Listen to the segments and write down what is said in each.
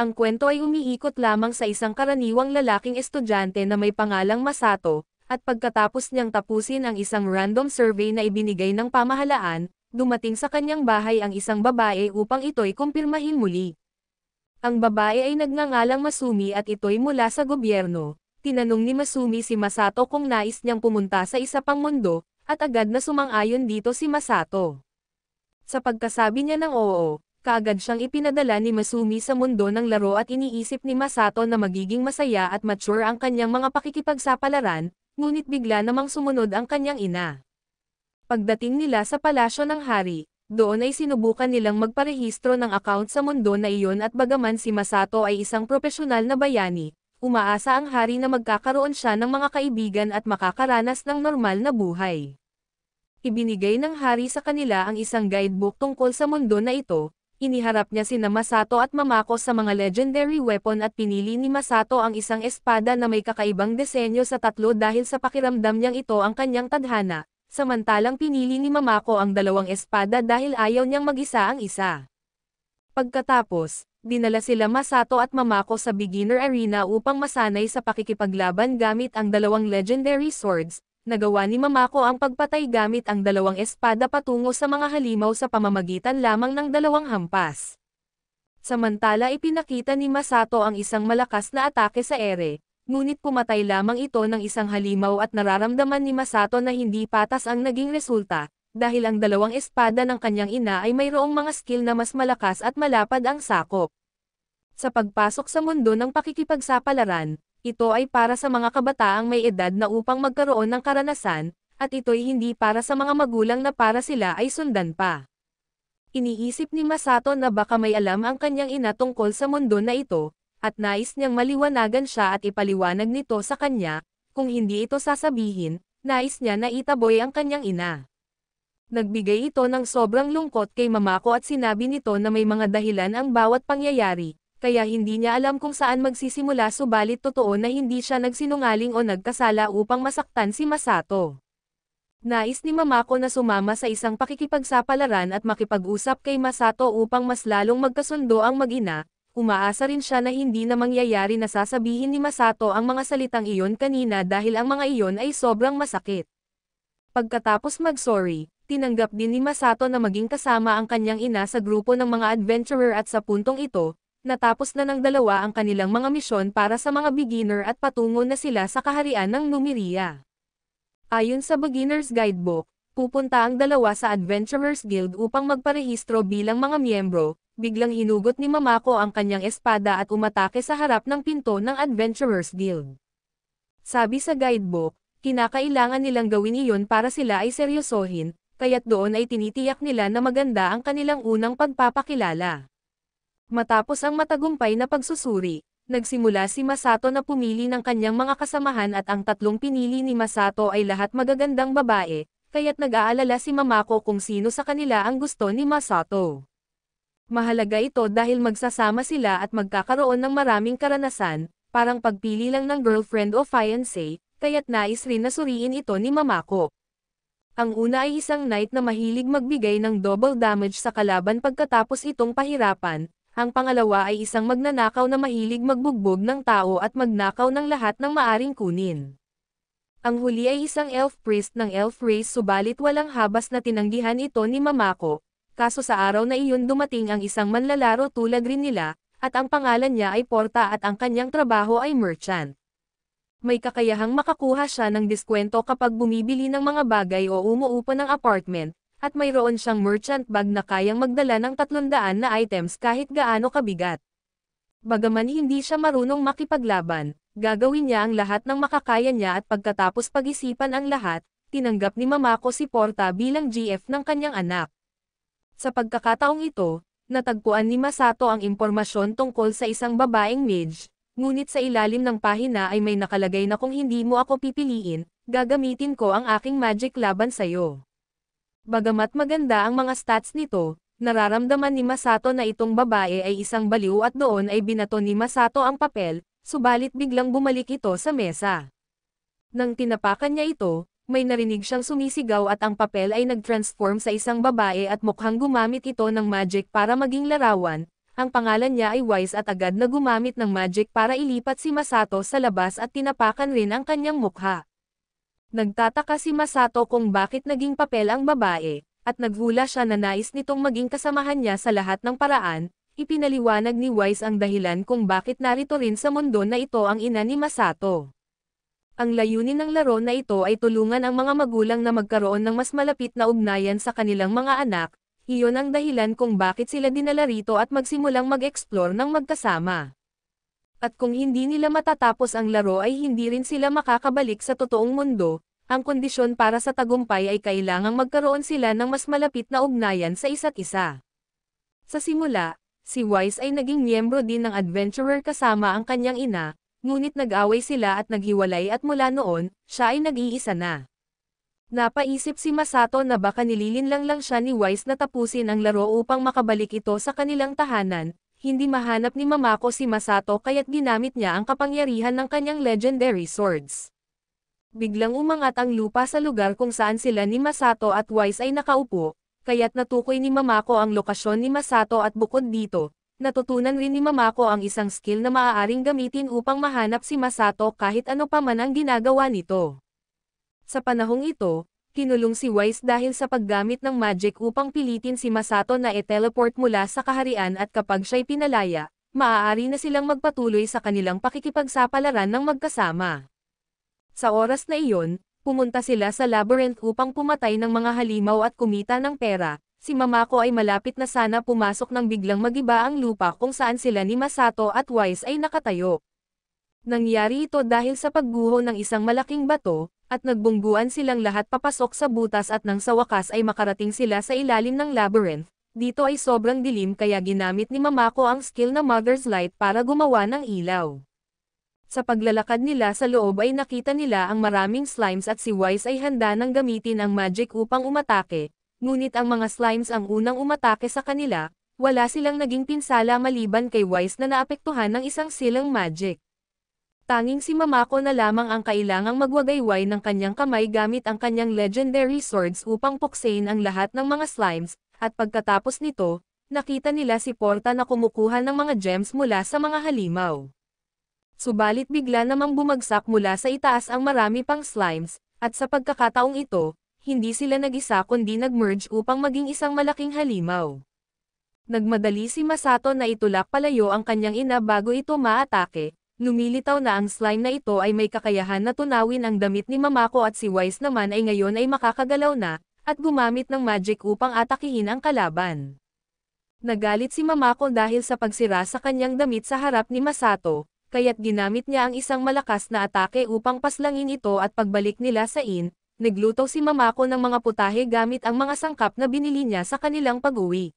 Ang kwento ay umiikot lamang sa isang karaniwang lalaking estudyante na may pangalang Masato, at pagkatapos niyang tapusin ang isang random survey na ibinigay ng pamahalaan, dumating sa kanyang bahay ang isang babae upang ito'y kumpirmahin muli. Ang babae ay nagngangalang Masumi at ito'y mula sa gobyerno. Tinanong ni Masumi si Masato kung nais niyang pumunta sa isa pang mundo, at agad na sumang-ayon dito si Masato. Sa pagkasabi niya ng oo, Kaagad siyang ipinadala ni Masumi sa mundo ng laro at iniisip ni Masato na magiging masaya at mature ang kanyang mga pakikipagsapalaran, ngunit bigla namang sumunod ang kanyang ina. Pagdating nila sa palasyo ng hari, doon ay sinubukan nilang magparehistro ng account sa mundo na iyon at bagaman si Masato ay isang profesional na bayani, umaasa ang hari na magkakaroon siya ng mga kaibigan at makakaranas ng normal na buhay. Ibinigay ng hari sa kanila ang isang guidebook tungkol sa mundo na ito, iniharap niya si Masato at Mamako sa mga legendary weapon at pinili ni Masato ang isang espada na may kakaibang disenyo sa tatlo dahil sa pakiramdam niyang ito ang kanyang tadhana, samantalang pinili ni Mamako ang dalawang espada dahil ayaw niyang mag-isa ang isa. Pagkatapos, dinala sila Masato at Mamako sa beginner arena upang masanay sa pakikipaglaban gamit ang dalawang legendary swords, nagawa ni Mamako ang pagpatay gamit ang dalawang espada patungo sa mga halimaw sa pamamagitan lamang ng dalawang hampas. Samantala ipinakita ni Masato ang isang malakas na atake sa ere, ngunit pumatay lamang ito ng isang halimaw at nararamdaman ni Masato na hindi patas ang naging resulta, dahil ang dalawang espada ng kanyang ina ay mayroong mga skill na mas malakas at malapad ang sakop. Sa pagpasok sa mundo ng pakikipagsapalaran, ito ay para sa mga kabataang may edad na upang magkaroon ng karanasan, at ito'y hindi para sa mga magulang na para sila ay sundan pa. Iniisip ni Masato na baka may alam ang kanyang ina tungkol sa mundo na ito, at nais niyang maliwanagan siya at ipaliwanag nito sa kanya, kung hindi ito sasabihin, nais niya na itaboy ang kanyang ina. Nagbigay ito ng sobrang lungkot kay mamako at sinabi nito na may mga dahilan ang bawat pangyayari, kaya hindi niya alam kung saan magsisimula subalit totoo na hindi siya nagsinungaling o nagkasala upang masaktan si Masato. Nais ni Mamako na sumama sa isang pakikipagsapalaran at makipag-usap kay Masato upang mas lalong magkasundo ang mag-ina, umaasa rin siya na hindi na mangyayari na sasabihin ni Masato ang mga salitang iyon kanina dahil ang mga iyon ay sobrang masakit. Pagkatapos mag-sorry, tinanggap din ni Masato na maging kasama ang kanyang ina sa grupo ng mga adventurer at sa puntong ito, natapos na ng dalawa ang kanilang mga misyon para sa mga beginner at patungo na sila sa kaharian ng Numeria. Ayon sa Beginner's Guidebook, pupunta ang dalawa sa Adventurers Guild upang magparehistro bilang mga miyembro, biglang hinugot ni Mamako ang kanyang espada at umatake sa harap ng pinto ng Adventurers Guild. Sabi sa guidebook, kinakailangan nilang gawin iyon para sila ay seryosohin, kaya't doon ay tinitiyak nila na maganda ang kanilang unang pagpapakilala. Matapos ang matagumpay na pagsusuri, nagsimula si Masato na pumili ng kanyang mga kasamahan at ang tatlong pinili ni Masato ay lahat magagandang babae, kaya't nag-aalala si Mamako kung sino sa kanila ang gusto ni Masato. Mahalaga ito dahil magsasama sila at magkakaroon ng maraming karanasan, parang pagpili lang ng girlfriend o fiancé, kaya't nais rin na suriin ito ni Mamako. Ang una ay isang knight na mahilig magbigay ng double damage sa kalaban pagkatapos itong pahirapan, ang pangalawa ay isang magnanakaw na mahilig magbugbog ng tao at magnakaw ng lahat ng maaring kunin. Ang huli ay isang elf priest ng elf race subalit walang habas na tinanggihan ito ni Mamako, kaso sa araw na iyon dumating ang isang manlalaro tulad rin nila, at ang pangalan niya ay Porta at ang kanyang trabaho ay merchant. May kakayahang makakuha siya ng diskwento kapag bumibili ng mga bagay o umuupo ng apartment, at mayroon siyang merchant bag na kayang magdala ng 300 na items kahit gaano kabigat. Bagaman hindi siya marunong makipaglaban, gagawin niya ang lahat ng makakaya niya at pagkatapos pag-isipan ang lahat, tinanggap ni Mamako si Porta bilang GF ng kanyang anak. Sa pagkakataong ito, natagpuan ni Masato ang impormasyon tungkol sa isang babaeng mage, ngunit sa ilalim ng pahina ay may nakalagay na kung hindi mo ako pipiliin, gagamitin ko ang aking magic laban sa'yo. Bagamat maganda ang mga stats nito, nararamdaman ni Masato na itong babae ay isang baliw at doon ay binato ni Masato ang papel, subalit biglang bumalik ito sa mesa. Nang tinapakan niya ito, may narinig siyang sumisigaw at ang papel ay nag-transform sa isang babae at mukhang gumamit ito ng magic para maging larawan, ang pangalan niya ay Wise at agad na gumamit ng magic para ilipat si Masato sa labas at tinapakan rin ang kanyang mukha. Nagtataka si Masato kung bakit naging papel ang babae, at naghula siya na nais nitong maging kasamahan niya sa lahat ng paraan, ipinaliwanag ni Wise ang dahilan kung bakit narito rin sa mundo na ito ang ina ni Masato. Ang layunin ng laro na ito ay tulungan ang mga magulang na magkaroon ng mas malapit na ugnayan sa kanilang mga anak, iyon ang dahilan kung bakit sila dinala rito at magsimulang mag-explore ng magkasama at kung hindi nila matatapos ang laro ay hindi rin sila makakabalik sa totoong mundo, ang kondisyon para sa tagumpay ay kailangang magkaroon sila ng mas malapit na ugnayan sa isa't isa. Sa simula, si Wise ay naging miyembro din ng adventurer kasama ang kanyang ina, ngunit nag-away sila at naghiwalay at mula noon, siya ay nag-iisa na. Napaisip si Masato na baka nililinlang lang siya ni Wise na tapusin ang laro upang makabalik ito sa kanilang tahanan, hindi mahanap ni Mamako si Masato kaya't ginamit niya ang kapangyarihan ng kanyang legendary swords. Biglang umangat ang lupa sa lugar kung saan sila ni Masato at Wise ay nakaupo, kaya't natukoy ni Mamako ang lokasyon ni Masato at bukod dito, natutunan rin ni Mamako ang isang skill na maaaring gamitin upang mahanap si Masato kahit ano pa man ang ginagawa nito. Sa panahong ito, Kinulong si Wise dahil sa paggamit ng magic upang pilitin si Masato na e-teleport mula sa kaharian at kapag siya'y pinalaya, maaari na silang magpatuloy sa kanilang pakikipagsapalaran ng magkasama. Sa oras na iyon, pumunta sila sa labyrinth upang pumatay ng mga halimaw at kumita ng pera, si Mamako ay malapit na sana pumasok nang biglang magiba ang lupa kung saan sila ni Masato at Wise ay nakatayo. Nangyari ito dahil sa pagguho ng isang malaking bato, at nagbungguan silang lahat papasok sa butas at nang sa wakas ay makarating sila sa ilalim ng labyrinth. Dito ay sobrang dilim kaya ginamit ni Mamako ang skill na Mother's Light para gumawa ng ilaw. Sa paglalakad nila sa loob ay nakita nila ang maraming slimes at si Wise ay handa nang gamitin ang magic upang umatake, ngunit ang mga slimes ang unang umatake sa kanila, wala silang naging pinsala maliban kay Wise na naapektuhan ng isang silang magic. Tanging si Mamako na lamang ang kailangang magwagayway ng kanyang kamay gamit ang kanyang legendary swords upang puksain ang lahat ng mga slimes, at pagkatapos nito, nakita nila si Porta na kumukuha ng mga gems mula sa mga halimaw. Subalit bigla namang bumagsak mula sa itaas ang marami pang slimes, at sa pagkakataong ito, hindi sila nag-isa kundi nag-merge upang maging isang malaking halimaw. Nagmadali si Masato na itulak palayo ang kanyang ina bago ito maatake, Lumilitaw na ang slime na ito ay may kakayahan na tunawin ang damit ni Mamako at si Wise naman ay ngayon ay makakagalaw na, at gumamit ng magic upang atakihin ang kalaban. Nagalit si Mamako dahil sa pagsira sa kanyang damit sa harap ni Masato, kaya't ginamit niya ang isang malakas na atake upang paslangin ito at pagbalik nila sa in, nagluto si Mamako ng mga putahe gamit ang mga sangkap na binili niya sa kanilang pag-uwi.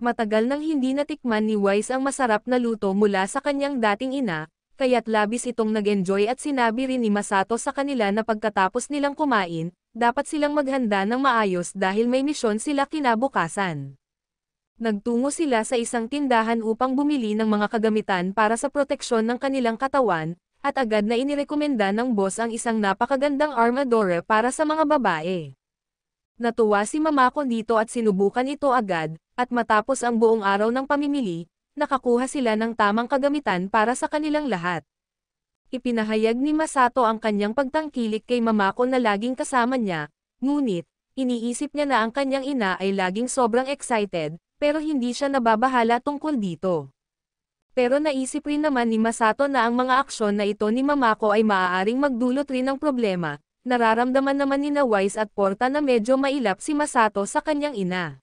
Matagal nang hindi natikman ni Wise ang masarap na luto mula sa kanyang dating ina, kaya't labis itong nag-enjoy at sinabi rin ni Masato sa kanila na pagkatapos nilang kumain, dapat silang maghanda ng maayos dahil may misyon sila kinabukasan. Nagtungo sila sa isang tindahan upang bumili ng mga kagamitan para sa proteksyon ng kanilang katawan, at agad na inirekomenda ng boss ang isang napakagandang armadore para sa mga babae. Natuwa si Mamako dito at sinubukan ito agad, at matapos ang buong araw ng pamimili, nakakuha sila ng tamang kagamitan para sa kanilang lahat. Ipinahayag ni Masato ang kanyang pagtangkilik kay Mamako na laging kasama niya, ngunit, iniisip niya na ang kanyang ina ay laging sobrang excited, pero hindi siya nababahala tungkol dito. Pero naisip rin naman ni Masato na ang mga aksyon na ito ni Mamako ay maaaring magdulot rin ng problema, nararamdaman naman ni na Wise at Porta na medyo mailap si Masato sa kanyang ina.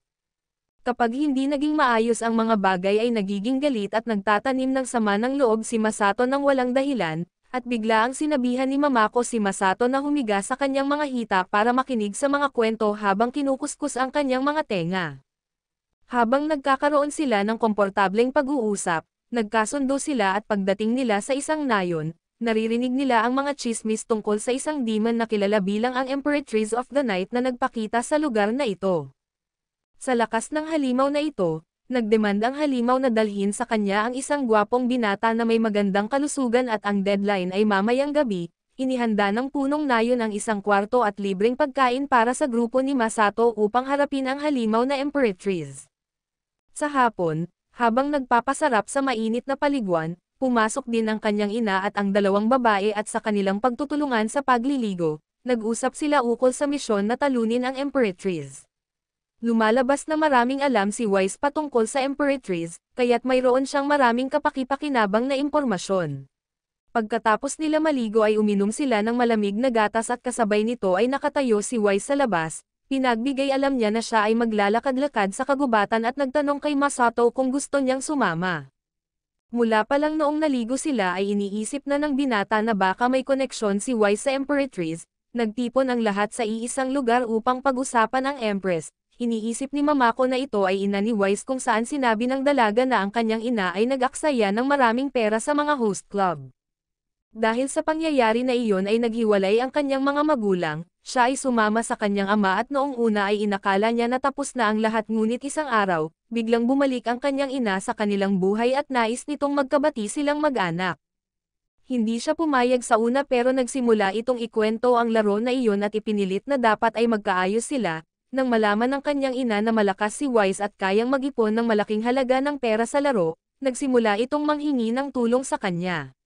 Kapag hindi naging maayos ang mga bagay ay nagiging galit at nagtatanim ng sama ng loob si Masato ng walang dahilan, at bigla ang sinabihan ni Mamako si Masato na humiga sa kanyang mga hita para makinig sa mga kwento habang kinukuskus ang kanyang mga tenga. Habang nagkakaroon sila ng komportableng pag-uusap, nagkasundo sila at pagdating nila sa isang nayon, naririnig nila ang mga chismis tungkol sa isang demon na kilala bilang ang Emperor Trees of the Night na nagpakita sa lugar na ito. Sa lakas ng halimaw na ito, nagdemand ang halimaw na dalhin sa kanya ang isang gwapong binata na may magandang kalusugan at ang deadline ay mamayang gabi, inihanda ng punong nayon ang isang kwarto at libreng pagkain para sa grupo ni Masato upang harapin ang halimaw na Emperatriz. Sa hapon, habang nagpapasarap sa mainit na paliguan, pumasok din ang kanyang ina at ang dalawang babae at sa kanilang pagtutulungan sa pagliligo, nag-usap sila ukol sa misyon na talunin ang Emperatriz. Lumalabas na maraming alam si Wise patungkol sa Emperatriz, kaya't mayroon siyang maraming kapakipakinabang na impormasyon. Pagkatapos nila maligo ay uminom sila ng malamig na gatas at kasabay nito ay nakatayo si Wise sa labas, pinagbigay alam niya na siya ay maglalakad-lakad sa kagubatan at nagtanong kay Masato kung gusto niyang sumama. Mula pa lang noong naligo sila ay iniisip na ng binata na baka may koneksyon si Wise sa Emperatriz, nagtipon ang lahat sa iisang lugar upang pag-usapan ang Empress, Iniisip ni Mamako na ito ay ina ni Wise kung saan sinabi ng dalaga na ang kanyang ina ay nag-aksaya ng maraming pera sa mga host club. Dahil sa pangyayari na iyon ay naghiwalay ang kanyang mga magulang, siya ay sumama sa kanyang ama at noong una ay inakala niya na tapos na ang lahat ngunit isang araw, biglang bumalik ang kanyang ina sa kanilang buhay at nais nitong magkabati silang mag-anak. Hindi siya pumayag sa una pero nagsimula itong ikwento ang laro na iyon at ipinilit na dapat ay magkaayos sila, nang malaman ng kanyang ina na malakas si Wise at kayang mag-ipon ng malaking halaga ng pera sa laro, nagsimula itong manghingi ng tulong sa kanya.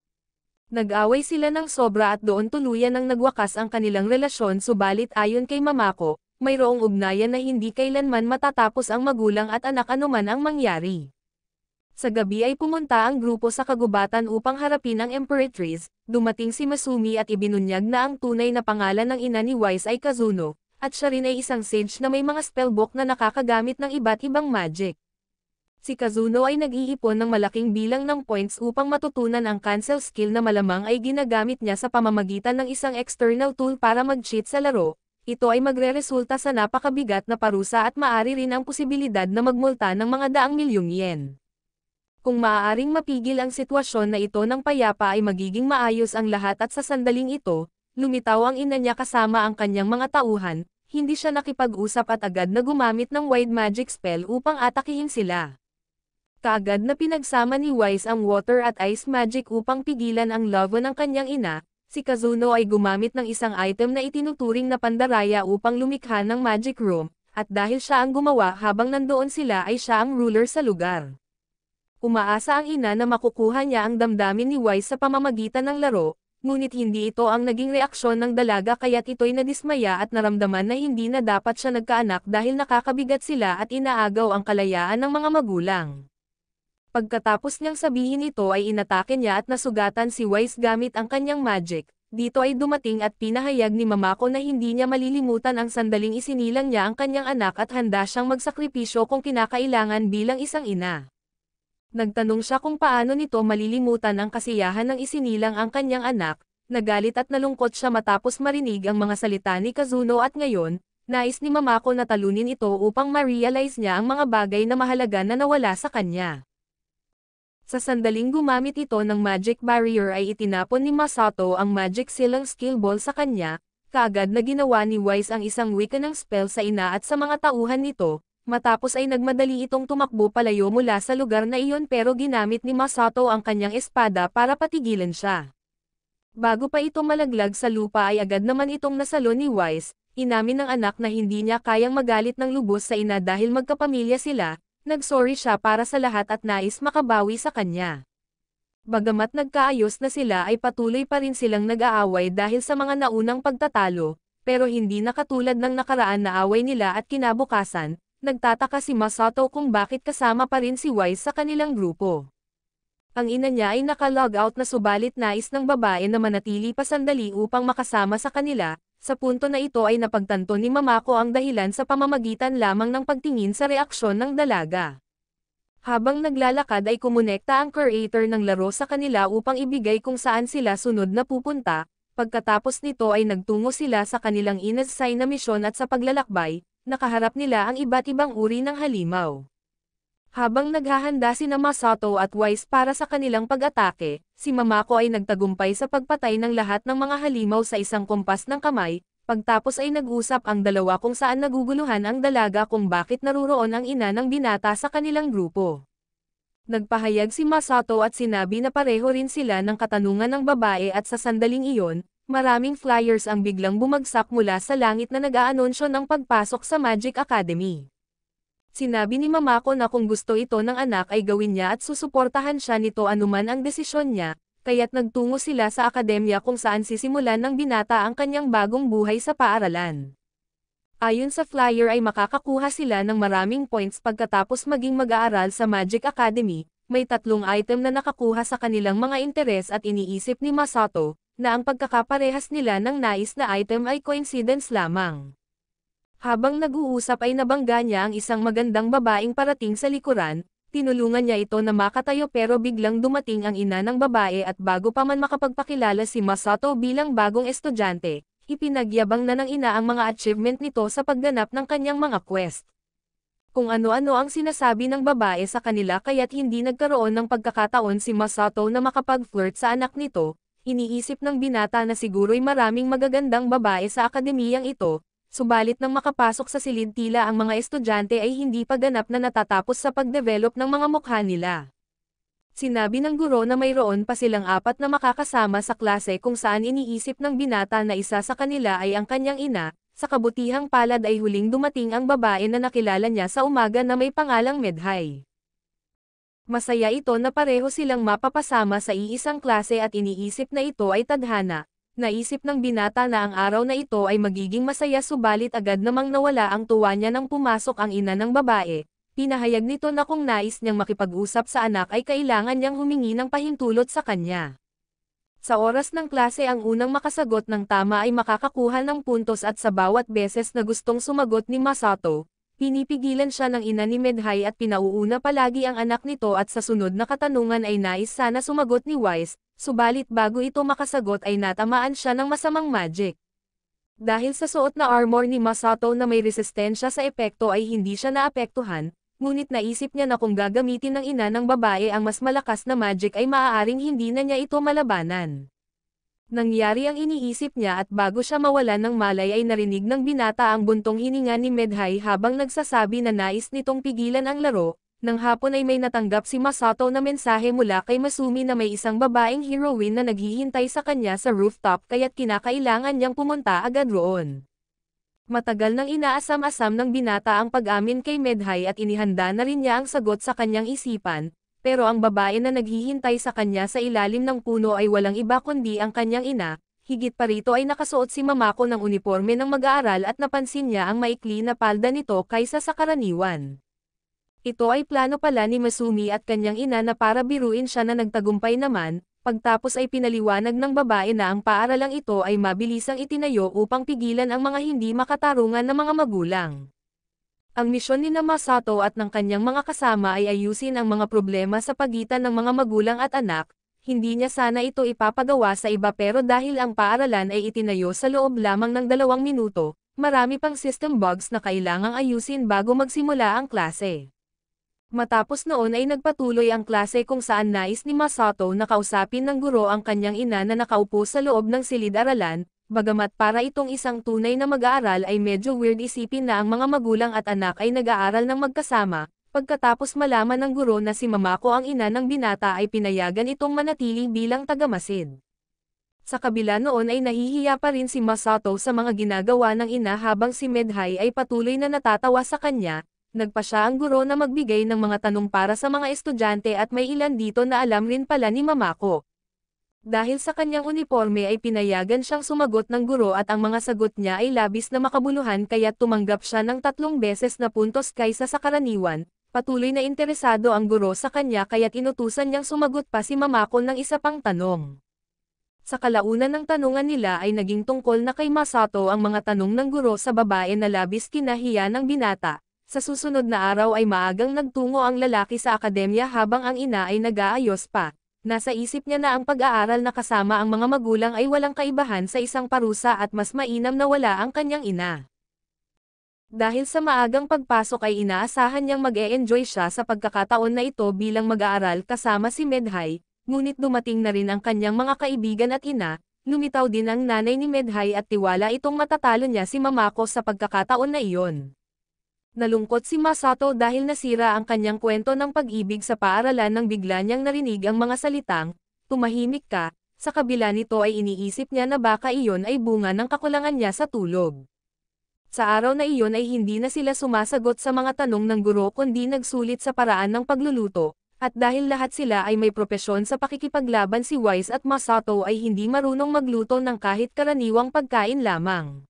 Nag-away sila ng sobra at doon tuluyan ang nagwakas ang kanilang relasyon subalit ayon kay Mamako, mayroong ugnayan na hindi kailanman matatapos ang magulang at anak anuman ang mangyari. Sa gabi ay pumunta ang grupo sa kagubatan upang harapin ang Emperatrice, dumating si Masumi at ibinunyag na ang tunay na pangalan ng ina ni Wise ay Kazuno, at siya rin ay isang sage na may mga spellbook na nakakagamit ng iba't ibang magic. Si Kazuno ay nag-iipon ng malaking bilang ng points upang matutunan ang cancel skill na malamang ay ginagamit niya sa pamamagitan ng isang external tool para mag-cheat sa laro, ito ay magreresulta sa napakabigat na parusa at maari rin ang posibilidad na magmulta ng mga daang milyong yen. Kung maaaring mapigil ang sitwasyon na ito ng payapa ay magiging maayos ang lahat at sa sandaling ito, lumitaw ang ina niya kasama ang kanyang mga tauhan, hindi siya nakipag-usap at agad na gumamit ng wide magic spell upang atakihin sila. Kaagad na pinagsama ni Wise ang water at ice magic upang pigilan ang love ng kanyang ina, si Kazuno ay gumamit ng isang item na itinuturing na pandaraya upang lumikha ng magic room, at dahil siya ang gumawa habang nandoon sila ay siya ang ruler sa lugar. Umaasa ang ina na makukuha niya ang damdamin ni Wise sa pamamagitan ng laro, ngunit hindi ito ang naging reaksyon ng dalaga kaya't ito'y nadismaya at naramdaman na hindi na dapat siya nagkaanak dahil nakakabigat sila at inaagaw ang kalayaan ng mga magulang. Pagkatapos niyang sabihin ito ay inatake niya at nasugatan si Wise gamit ang kanyang magic. Dito ay dumating at pinahayag ni Mamako na hindi niya malilimutan ang sandaling isinilang niya ang kanyang anak at handa siyang magsakripisyo kung kinakailangan bilang isang ina. Nagtanong siya kung paano nito malilimutan ang kasiyahan ng isinilang ang kanyang anak, nagalit at nalungkot siya matapos marinig ang mga salita ni Kazuno at ngayon, nais ni Mamako na talunin ito upang ma-realize niya ang mga bagay na mahalaga na nawala sa kanya. Sa sandaling gumamit ito ng magic barrier ay itinapon ni Masato ang magic silang skill ball sa kanya, kagad na ginawa ni Wise ang isang wika ng spell sa ina at sa mga tauhan nito, Matapos ay nagmadali itong tumakbo palayo mula sa lugar na iyon pero ginamit ni Masato ang kanyang espada para patigilan siya. Bago pa ito malaglag sa lupa ay agad naman itong nasalo ni Wise, inamin ng anak na hindi niya kayang magalit ng lubos sa ina dahil magkapamilya sila, nagsorry siya para sa lahat at nais makabawi sa kanya. Bagamat nagkaayos na sila ay patuloy pa rin silang nag-aaway dahil sa mga naunang pagtatalo, pero hindi nakatulad ng nakaraan na away nila at kinabukasan, nagtataka si Masato kung bakit kasama pa rin si Wise sa kanilang grupo. Ang ina niya ay nakalog out na subalit nais ng babae na manatili pa sandali upang makasama sa kanila, sa punto na ito ay napagtanto ni Mamako ang dahilan sa pamamagitan lamang ng pagtingin sa reaksyon ng dalaga. Habang naglalakad ay kumonekta ang creator ng laro sa kanila upang ibigay kung saan sila sunod na pupunta, pagkatapos nito ay nagtungo sila sa kanilang inassign na misyon at sa paglalakbay, nakaharap nila ang iba't ibang uri ng halimaw. Habang naghahanda si Masato at Wise para sa kanilang pag-atake, si Mamako ay nagtagumpay sa pagpatay ng lahat ng mga halimaw sa isang kumpas ng kamay, pagtapos ay nag-usap ang dalawa kung saan naguguluhan ang dalaga kung bakit naruroon ang ina ng binata sa kanilang grupo. Nagpahayag si Masato at sinabi na pareho rin sila ng katanungan ng babae at sa sandaling iyon, Maraming flyers ang biglang bumagsak mula sa langit na nag-aanonsyo ng pagpasok sa Magic Academy. Sinabi ni mama ko na kung gusto ito ng anak ay gawin niya at susuportahan siya nito anuman ang desisyon niya, kaya't nagtungo sila sa akademya kung saan sisimulan ng binata ang kanyang bagong buhay sa paaralan. Ayon sa flyer ay makakakuha sila ng maraming points pagkatapos maging mag-aaral sa Magic Academy, may tatlong item na nakakuha sa kanilang mga interes at iniisip ni Masato, na ang pagkakaparehas nila ng nais na item ay coincidence lamang. Habang nag-uusap ay nabangga niya ang isang magandang babaeng parating sa likuran, tinulungan niya ito na makatayo pero biglang dumating ang ina ng babae at bago pa man makapagpakilala si Masato bilang bagong estudyante, ipinagyabang na ng ina ang mga achievement nito sa pagganap ng kanyang mga quest kung ano-ano ang sinasabi ng babae sa kanila kaya't hindi nagkaroon ng pagkakataon si Masato na makapag-flirt sa anak nito, Iniisip ng binata na siguro'y maraming magagandang babae sa akademiyang ito, subalit nang makapasok sa silid tila ang mga estudyante ay hindi pa ganap na natatapos sa pagdevelop ng mga mukha nila. Sinabi ng guro na mayroon pa silang apat na makakasama sa klase kung saan iniisip ng binata na isa sa kanila ay ang kanyang ina, sa kabutihang palad ay huling dumating ang babae na nakilala niya sa umaga na may pangalang Medhay. Masaya ito na pareho silang mapapasama sa iisang klase at iniisip na ito ay tadhana. Naisip ng binata na ang araw na ito ay magiging masaya subalit agad namang nawala ang tuwa niya nang pumasok ang ina ng babae. Pinahayag nito na kung nais niyang makipag-usap sa anak ay kailangan niyang humingi ng pahintulot sa kanya. Sa oras ng klase ang unang makasagot ng tama ay makakakuha ng puntos at sa bawat beses na gustong sumagot ni Masato, Pinipigilan siya ng ina ni Medhay at pinauuna palagi ang anak nito at sa sunod na katanungan ay nais sana sumagot ni Wise, subalit bago ito makasagot ay natamaan siya ng masamang magic. Dahil sa suot na armor ni Masato na may resistensya sa epekto ay hindi siya naapektuhan, ngunit naisip niya na kung gagamitin ng ina ng babae ang mas malakas na magic ay maaaring hindi na niya ito malabanan. Nangyari ang iniisip niya at bago siya mawalan ng malay ay narinig ng binata ang buntong hininga ni Medhay habang nagsasabi na nais nitong pigilan ang laro. Nang hapon ay may natanggap si Masato na mensahe mula kay Masumi na may isang babaeng heroine na naghihintay sa kanya sa rooftop kaya't kinakailangan niyang pumunta agad roon. Matagal nang inaasam-asam ng binata ang pag-amin kay Medhay at inihanda na rin niya ang sagot sa kanyang isipan, pero ang babae na naghihintay sa kanya sa ilalim ng puno ay walang iba kundi ang kanyang ina, higit pa rito ay nakasuot si mamako ng uniforme ng mag-aaral at napansin niya ang maikli na palda nito kaysa sa karaniwan. Ito ay plano pala ni Masumi at kanyang ina na para biruin siya na nagtagumpay naman, pagtapos ay pinaliwanag ng babae na ang paaralang ito ay mabilisang itinayo upang pigilan ang mga hindi makatarungan ng mga magulang. Ang misyon ni Masato at ng kanyang mga kasama ay ayusin ang mga problema sa pagitan ng mga magulang at anak, hindi niya sana ito ipapagawa sa iba pero dahil ang paaralan ay itinayo sa loob lamang ng dalawang minuto, marami pang system bugs na kailangang ayusin bago magsimula ang klase. Matapos noon ay nagpatuloy ang klase kung saan nais ni Masato na kausapin ng guro ang kanyang ina na nakaupo sa loob ng silid-aralan, Bagamat para itong isang tunay na mag-aaral ay medyo weird isipin na ang mga magulang at anak ay nag-aaral ng magkasama, pagkatapos malaman ng guro na si Mamako ang ina ng binata ay pinayagan itong manatili bilang tagamasid. Sa kabila noon ay nahihiya pa rin si Masato sa mga ginagawa ng ina habang si Medhay ay patuloy na natatawa sa kanya, nagpa siya ang guro na magbigay ng mga tanong para sa mga estudyante at may ilan dito na alam rin pala ni Mamako. Dahil sa kanyang uniforme ay pinayagan siyang sumagot ng guro at ang mga sagot niya ay labis na makabuluhan kaya tumanggap siya ng tatlong beses na puntos kaysa sa karaniwan. Patuloy na interesado ang guro sa kanya kaya inutusan niyang sumagot pa si Mamako ng isa pang tanong. Sa kalaunan ng tanungan nila ay naging tungkol na kay Masato ang mga tanong ng guro sa babae na labis kinahiya ng binata. Sa susunod na araw ay maagang nagtungo ang lalaki sa akademya habang ang ina ay nag-aayos pa. Nasa isip niya na ang pag-aaral na kasama ang mga magulang ay walang kaibahan sa isang parusa at mas mainam na wala ang kanyang ina. Dahil sa maagang pagpasok ay inaasahan niyang mag -e enjoy siya sa pagkakataon na ito bilang mag-aaral kasama si Medhay, ngunit dumating na rin ang kanyang mga kaibigan at ina, lumitaw din ang nanay ni Medhay at tiwala itong matatalo niya si Mamako sa pagkakataon na iyon. Nalungkot si Masato dahil nasira ang kanyang kwento ng pag-ibig sa paaralan nang bigla niyang narinig ang mga salitang, tumahimik ka, sa kabila nito ay iniisip niya na baka iyon ay bunga ng kakulangan niya sa tulog. Sa araw na iyon ay hindi na sila sumasagot sa mga tanong ng guro kundi nagsulit sa paraan ng pagluluto, at dahil lahat sila ay may propesyon sa pakikipaglaban si Wise at Masato ay hindi marunong magluto ng kahit karaniwang pagkain lamang.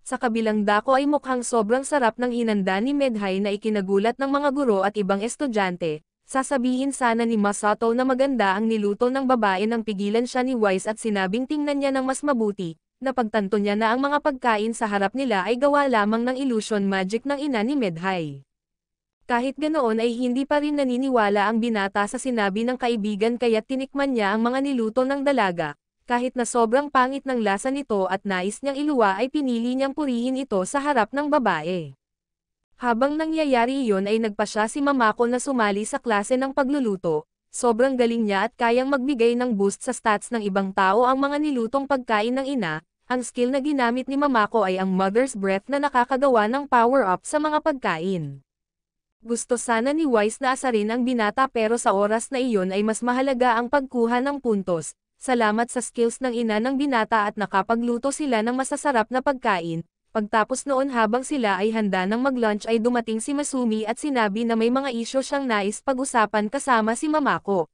Sa kabilang dako ay mukhang sobrang sarap ng hinanda ni Medhay na ikinagulat ng mga guro at ibang estudyante. Sasabihin sana ni Masato na maganda ang niluto ng babae nang pigilan siya ni Wise at sinabing tingnan niya ng mas mabuti, na pagtanto niya na ang mga pagkain sa harap nila ay gawa lamang ng illusion magic ng ina ni Medhay. Kahit ganoon ay hindi pa rin naniniwala ang binata sa sinabi ng kaibigan kaya tinikman niya ang mga niluto ng dalaga, kahit na sobrang pangit ng lasa nito at nais niyang iluwa ay pinili niyang purihin ito sa harap ng babae. Habang nangyayari iyon ay nagpa siya si Mamako na sumali sa klase ng pagluluto, sobrang galing niya at kayang magbigay ng boost sa stats ng ibang tao ang mga nilutong pagkain ng ina, ang skill na ginamit ni Mamako ay ang Mother's Breath na nakakagawa ng power-up sa mga pagkain. Gusto sana ni Wise na asarin ang binata pero sa oras na iyon ay mas mahalaga ang pagkuha ng puntos, salamat sa skills ng ina ng binata at nakapagluto sila ng masasarap na pagkain. Pagtapos noon habang sila ay handa ng mag-lunch ay dumating si Masumi at sinabi na may mga isyo siyang nais pag-usapan kasama si Mamako.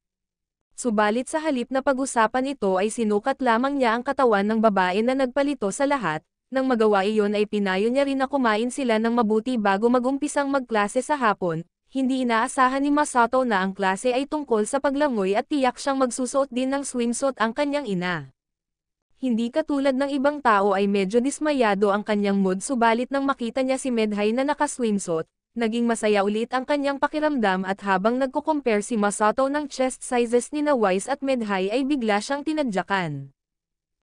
Subalit sa halip na pag-usapan ito ay sinukat lamang niya ang katawan ng babae na nagpalito sa lahat, nang magawa iyon ay pinayo niya rin na kumain sila ng mabuti bago magumpisang magklase sa hapon, hindi inaasahan ni Masato na ang klase ay tungkol sa paglangoy at tiyak siyang magsusuot din ng swimsuit ang kanyang ina. Hindi katulad ng ibang tao ay medyo dismayado ang kanyang mood subalit nang makita niya si Medhay na nakaswimsuit, naging masaya ulit ang kanyang pakiramdam at habang nagko-compare si Masato ng chest sizes ni Wise at Medhay ay bigla siyang tinadyakan.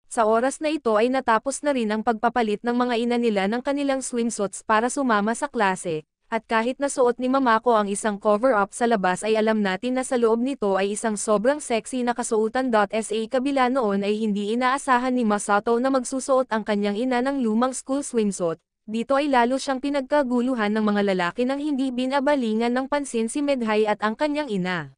Sa oras na ito ay natapos na rin ang pagpapalit ng mga ina nila ng kanilang swimsuits para sumama sa klase, at kahit nasuot ni mama ko ang isang cover-up sa labas ay alam natin na sa loob nito ay isang sobrang sexy na kasuutan.sa Sa kabila noon ay hindi inaasahan ni Masato na magsusuot ang kanyang ina ng lumang school swimsuit. Dito ay lalo siyang pinagkaguluhan ng mga lalaki nang hindi binabalingan ng pansin si Medhay at ang kanyang ina.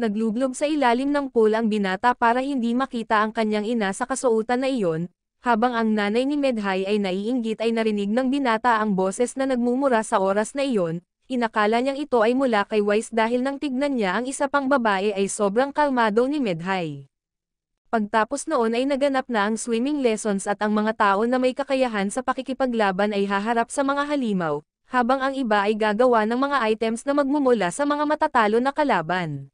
Naglublob sa ilalim ng pool ang binata para hindi makita ang kanyang ina sa kasuutan na iyon, habang ang nanay ni Medhay ay naiinggit ay narinig ng binata ang boses na nagmumura sa oras na iyon, inakala niyang ito ay mula kay Wise dahil nang tignan niya ang isa pang babae ay sobrang kalmado ni Medhay. Pagtapos noon ay naganap na ang swimming lessons at ang mga tao na may kakayahan sa pakikipaglaban ay haharap sa mga halimaw, habang ang iba ay gagawa ng mga items na magmumula sa mga matatalo na kalaban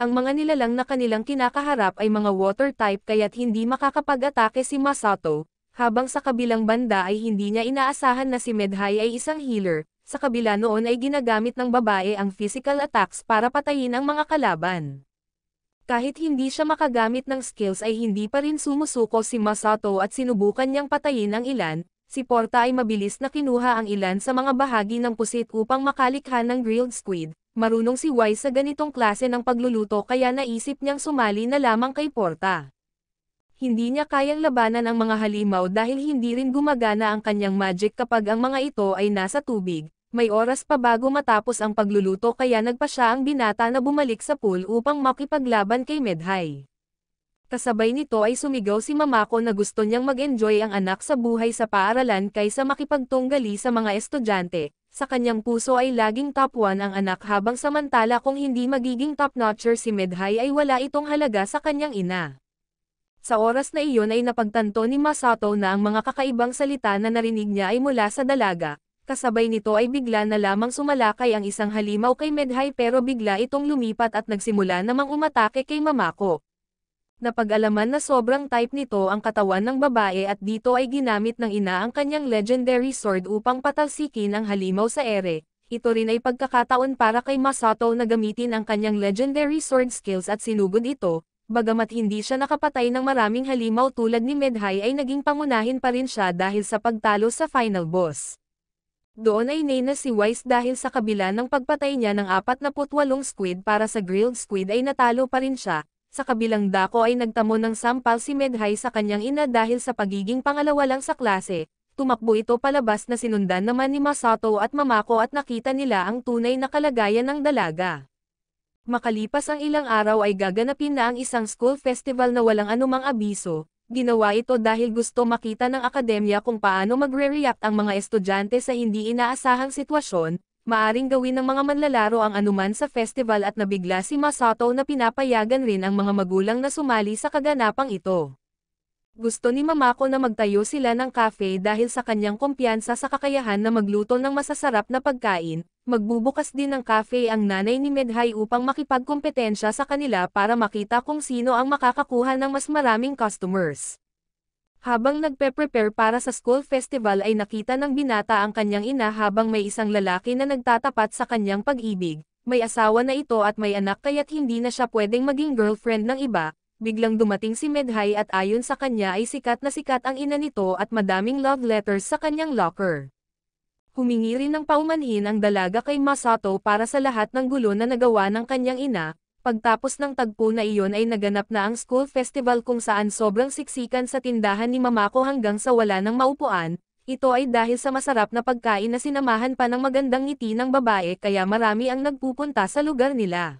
ang mga nilalang na kanilang kinakaharap ay mga water type kaya't hindi makakapag-atake si Masato, habang sa kabilang banda ay hindi niya inaasahan na si Medhai ay isang healer, sa kabila noon ay ginagamit ng babae ang physical attacks para patayin ang mga kalaban. Kahit hindi siya makagamit ng skills ay hindi pa rin sumusuko si Masato at sinubukan niyang patayin ang ilan, si Porta ay mabilis na kinuha ang ilan sa mga bahagi ng pusit upang makalikha ng grilled squid, Marunong si Y sa ganitong klase ng pagluluto kaya naisip niyang sumali na lamang kay Porta. Hindi niya kayang labanan ang mga halimaw dahil hindi rin gumagana ang kanyang magic kapag ang mga ito ay nasa tubig. May oras pa bago matapos ang pagluluto kaya nagpa siya ang binata na bumalik sa pool upang makipaglaban kay Medhay. Kasabay nito ay sumigaw si Mamako na gusto niyang mag-enjoy ang anak sa buhay sa paaralan kaysa makipagtunggali sa mga estudyante, sa kanyang puso ay laging top 1 ang anak habang samantala kung hindi magiging top-notcher si Medhay ay wala itong halaga sa kanyang ina. Sa oras na iyon ay napagtanto ni Masato na ang mga kakaibang salita na narinig niya ay mula sa dalaga, kasabay nito ay bigla na lamang sumalakay ang isang halimaw kay Medhay pero bigla itong lumipat at nagsimula namang umatake kay Mamako napag-alaman na sobrang type nito ang katawan ng babae at dito ay ginamit ng ina ang kanyang legendary sword upang patalsikin ang halimaw sa ere. Ito rin ay pagkakataon para kay Masato na gamitin ang kanyang legendary sword skills at sinugod ito, bagamat hindi siya nakapatay ng maraming halimaw tulad ni Medhai ay naging pangunahin pa rin siya dahil sa pagtalo sa final boss. Doon ay nay na si Wise dahil sa kabila ng pagpatay niya ng 48 squid para sa grilled squid ay natalo pa rin siya, sa kabilang dako ay nagtamo ng sampal si Medhay sa kanyang ina dahil sa pagiging pangalawa lang sa klase. Tumakbo ito palabas na sinundan naman ni Masato at Mamako at nakita nila ang tunay na kalagayan ng dalaga. Makalipas ang ilang araw ay gaganapin na ang isang school festival na walang anumang abiso. Ginawa ito dahil gusto makita ng akademya kung paano magre-react ang mga estudyante sa hindi inaasahang sitwasyon, maaring gawin ng mga manlalaro ang anuman sa festival at nabigla si Masato na pinapayagan rin ang mga magulang na sumali sa kaganapang ito. Gusto ni Mamako na magtayo sila ng cafe dahil sa kanyang kumpiyansa sa kakayahan na magluto ng masasarap na pagkain, magbubukas din ng cafe ang nanay ni Medhay upang makipagkompetensya sa kanila para makita kung sino ang makakakuha ng mas maraming customers. Habang nagpe-prepare para sa school festival ay nakita ng binata ang kanyang ina habang may isang lalaki na nagtatapat sa kanyang pag-ibig. May asawa na ito at may anak kaya't hindi na siya pwedeng maging girlfriend ng iba. Biglang dumating si Medhay at ayon sa kanya ay sikat na sikat ang ina nito at madaming love letters sa kanyang locker. Humingi rin ng paumanhin ang dalaga kay Masato para sa lahat ng gulo na nagawa ng kanyang ina, Pagtapos ng tagpo na iyon ay naganap na ang school festival kung saan sobrang siksikan sa tindahan ni Mamako hanggang sa wala ng maupuan, ito ay dahil sa masarap na pagkain na sinamahan pa ng magandang ngiti ng babae kaya marami ang nagpupunta sa lugar nila.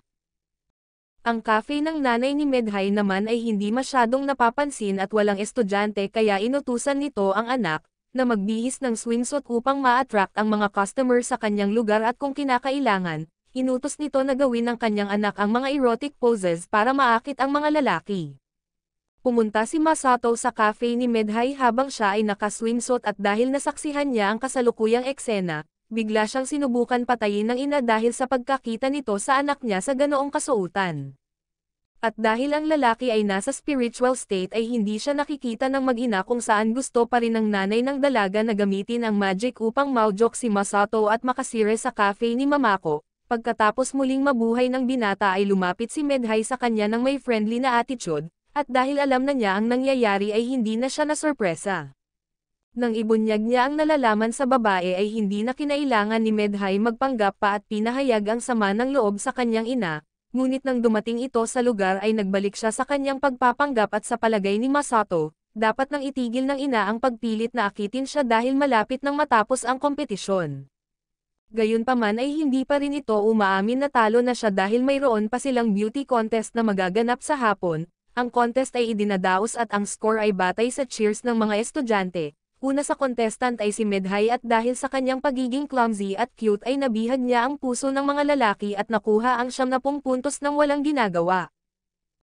Ang cafe ng nanay ni Medhay naman ay hindi masyadong napapansin at walang estudyante kaya inutusan nito ang anak, na magbihis ng swimsuit upang ma-attract ang mga customer sa kanyang lugar at kung kinakailangan, Inutos nito na gawin ng kanyang anak ang mga erotic poses para maakit ang mga lalaki. Pumunta si Masato sa cafe ni Medhay habang siya ay nakaswimsuit at dahil nasaksihan niya ang kasalukuyang eksena, bigla siyang sinubukan patayin ng ina dahil sa pagkakita nito sa anak niya sa ganoong kasuutan. At dahil ang lalaki ay nasa spiritual state ay hindi siya nakikita ng mag kung saan gusto pa rin ng nanay ng dalaga na gamitin ang magic upang maujok si Masato at makasire sa cafe ni Mamako, Pagkatapos muling mabuhay ng binata ay lumapit si Medhay sa kanya ng may friendly na attitude, at dahil alam na niya ang nangyayari ay hindi na siya nasurpresa. Nang ibunyag niya ang nalalaman sa babae ay hindi na kinailangan ni Medhay magpanggap pa at pinahayag ang sama ng loob sa kanyang ina, ngunit nang dumating ito sa lugar ay nagbalik siya sa kanyang pagpapanggap at sa palagay ni Masato, dapat nang itigil ng ina ang pagpilit na akitin siya dahil malapit nang matapos ang kompetisyon gayunpaman ay hindi pa rin ito umaamin na talo na siya dahil mayroon pa silang beauty contest na magaganap sa hapon, ang contest ay idinadaos at ang score ay batay sa cheers ng mga estudyante. Una sa contestant ay si Medhay at dahil sa kanyang pagiging clumsy at cute ay nabihag niya ang puso ng mga lalaki at nakuha ang siyam na puntos ng walang ginagawa.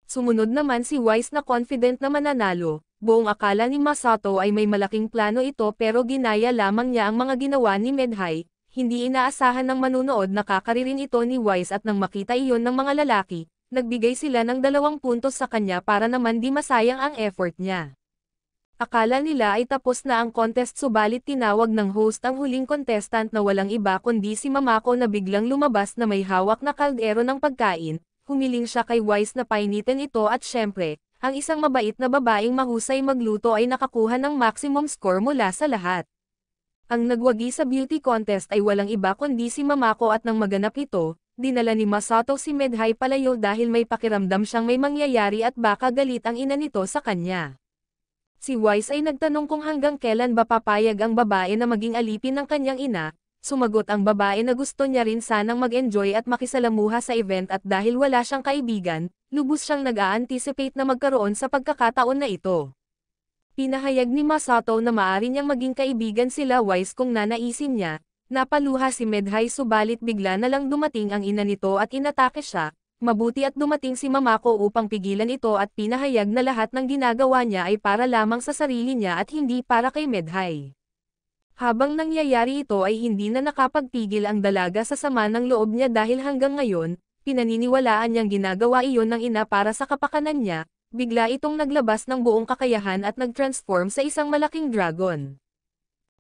Sumunod naman si Wise na confident na mananalo, Buong akala ni Masato ay may malaking plano ito pero ginaya lamang niya ang mga ginawa ni Medhay, hindi inaasahan ng manunood na kakaririn ito ni Wise at nang makita iyon ng mga lalaki, nagbigay sila ng dalawang puntos sa kanya para naman di masayang ang effort niya. Akala nila ay tapos na ang contest subalit tinawag ng host ang huling contestant na walang iba kundi si Mamako na biglang lumabas na may hawak na kaldero ng pagkain, humiling siya kay Wise na painitin ito at syempre, ang isang mabait na babaeng mahusay magluto ay nakakuha ng maximum score mula sa lahat. Ang nagwagi sa beauty contest ay walang iba kundi si Mamako at nang maganap ito, dinala ni Masato si Medhay palayo dahil may pakiramdam siyang may mangyayari at baka galit ang ina nito sa kanya. Si Wise ay nagtanong kung hanggang kailan ba papayag ang babae na maging alipin ng kanyang ina, sumagot ang babae na gusto niya rin sanang mag-enjoy at makisalamuha sa event at dahil wala siyang kaibigan, lubos siyang nag-a-anticipate na magkaroon sa pagkakataon na ito. Pinahayag ni Masato na maari niyang maging kaibigan sila Wise kung nanaisin niya, napaluha si Medhay subalit bigla na lang dumating ang ina nito at inatake siya, mabuti at dumating si Mamako upang pigilan ito at pinahayag na lahat ng ginagawa niya ay para lamang sa sarili niya at hindi para kay Medhay. Habang nangyayari ito ay hindi na nakapagpigil ang dalaga sa sama ng loob niya dahil hanggang ngayon, pinaniniwalaan niyang ginagawa iyon ng ina para sa kapakanan niya, bigla itong naglabas ng buong kakayahan at nag-transform sa isang malaking dragon.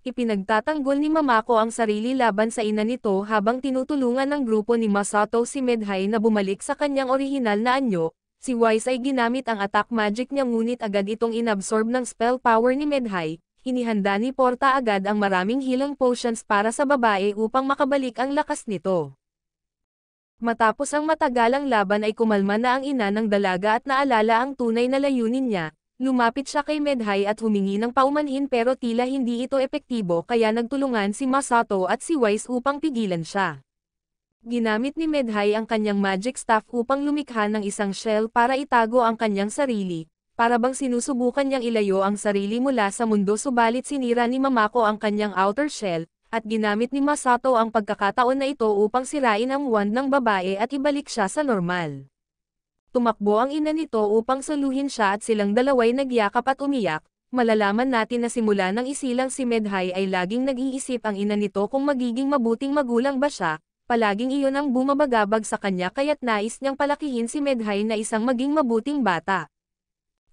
Ipinagtatanggol ni Mamako ang sarili laban sa ina nito habang tinutulungan ng grupo ni Masato si Medhai na bumalik sa kanyang orihinal na anyo, si Wise ay ginamit ang attack magic niya ngunit agad itong inabsorb ng spell power ni Medhai, hinihanda ni Porta agad ang maraming healing potions para sa babae upang makabalik ang lakas nito. Matapos ang matagalang laban ay kumalma na ang ina ng dalaga at naalala ang tunay na layunin niya, lumapit siya kay Medhay at humingi ng paumanhin pero tila hindi ito epektibo kaya nagtulungan si Masato at si Wise upang pigilan siya. Ginamit ni Medhay ang kanyang magic staff upang lumikha ng isang shell para itago ang kanyang sarili, para bang sinusubukan niyang ilayo ang sarili mula sa mundo subalit sinira ni Mamako ang kanyang outer shell, at ginamit ni Masato ang pagkakataon na ito upang sirain ang wand ng babae at ibalik siya sa normal. Tumakbo ang ina nito upang saluhin siya at silang dalaway nagyakap at umiyak, malalaman natin na simula ng isilang si Medhay ay laging nag-iisip ang ina nito kung magiging mabuting magulang ba siya, palaging iyon ang bumabagabag sa kanya kaya't nais niyang palakihin si Medhay na isang maging mabuting bata.